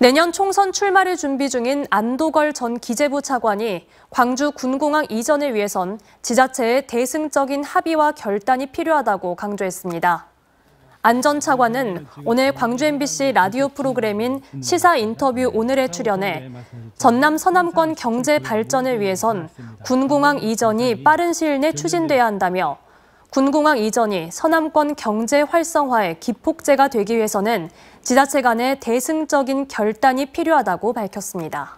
내년 총선 출마를 준비 중인 안도걸 전 기재부 차관이 광주 군공항 이전을 위해선 지자체의 대승적인 합의와 결단이 필요하다고 강조했습니다. 안전 차관은 오늘 광주 MBC 라디오 프로그램인 시사 인터뷰 오늘에 출연해 전남 서남권 경제 발전을 위해선 군공항 이전이 빠른 시일 내 추진돼야 한다며 군공항 이전이 서남권 경제 활성화의 기폭제가 되기 위해서는 지자체 간의 대승적인 결단이 필요하다고 밝혔습니다.